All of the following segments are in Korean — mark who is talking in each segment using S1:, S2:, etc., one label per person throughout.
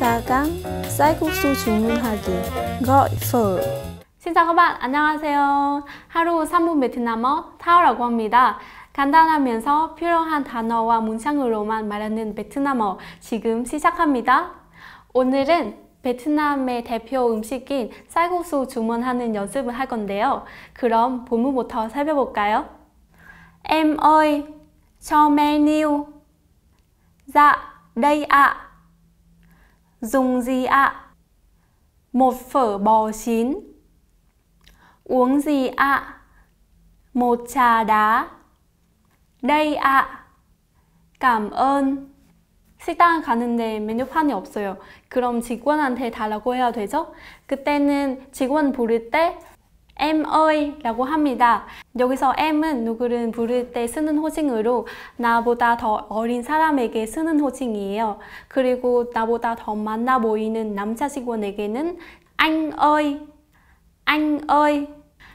S1: 4강 쌀국수 주문하기 gọi phở x 안녕하세요. 하루 3분 베트남어 타오라고 합니다. 간단하면서 필요한 단어와 문장으로만 말하는 베트남어 지금 시작합니다. 오늘은 베트남의 대표 음식인 쌀국수 주문하는 연습을 할 건데요. 그럼 본문부터 살펴볼까요? Em ơi, cho menu. Dạ, đây ạ. Dùng gì ạ? À? Một phở bò chín. Uống gì ạ? À? Một trà đá. Đây ạ. À. Cảm ơn. 식당 가는데 메뉴판이 없어요. 그럼 직원한테 달라고 해야 되죠? 그때는 직원 부를 때 m 어이 라고 합니다. 여기서 M은 누구를 부를 때 쓰는 호칭으로 나보다 더 어린 사람에게 쓰는 호칭이에요. 그리고 나보다 더많나 보이는 남자 직원에게는 a 어이, ơ 어이.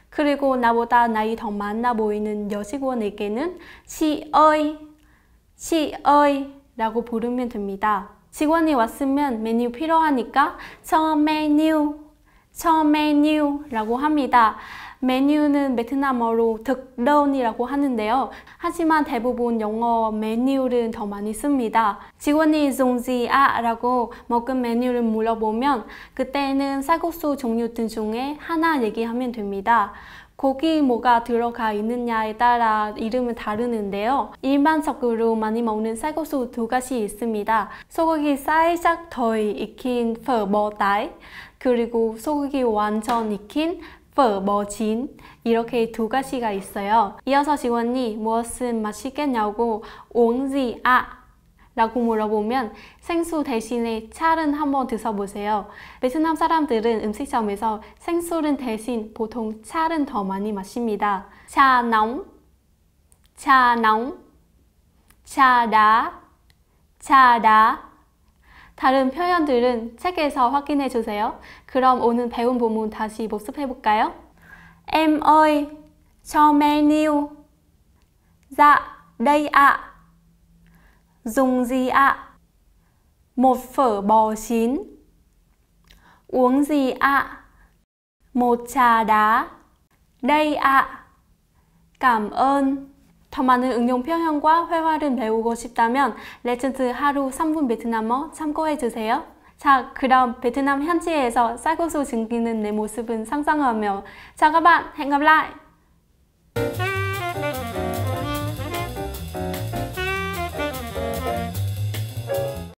S1: 그리고 나보다 나이 더많나 보이는 여직원에게는 c 어이, ơ 어이 라고 부르면 됩니다. 직원이 왔으면 메뉴 필요하니까 처음 메뉴 처메뉴라고 합니다. 메뉴는 베트남어로 득런이라고 하는데요. 하지만 대부분 영어 메뉴를 더 많이 씁니다. 직원이 종지아 라고 먹은 메뉴를 물어보면 그때는 쌀국수 종류 등 중에 하나 얘기하면 됩니다. 고기 뭐가 들어가 있느냐에 따라 이름은 다르는데요. 일반적으로 많이 먹는 쌀국수 두 가지 있습니다. 소고기 살짝 덜 익힌 퍼머다이 뭐, 그리고 소고기 완전 익힌 뭐, 진 이렇게 두 가지가 있어요. 이어서 직원이 무엇은 맛있겠냐고 옹지 아 라고 물어보면 생수 대신에 차는 한번 드셔보세요. 베트남 사람들은 음식점에서 생수는 대신 보통 차는 더 많이 마십니다. 차농, 차농, 차다, 차다 다른 표현들은 책에서 확인해 주세요. 그럼 오늘 배운 부분 다시 복습해 볼까요? Em ơi, cho menu. Dạ, đây ạ. À. Dùng gì ạ? À? Một phở bò chín. Uống gì ạ? À? Một trà đá. Đây ạ. Cảm ơn. 더 많은 응용 표현과 회화를 배우고 싶다면 레전드 하루 3분 베트남어 참고해주세요. 자, 그럼 베트남 현지에서 쌀국수 즐기는 내 모습은 상상하며 자, c á 행 b 라 n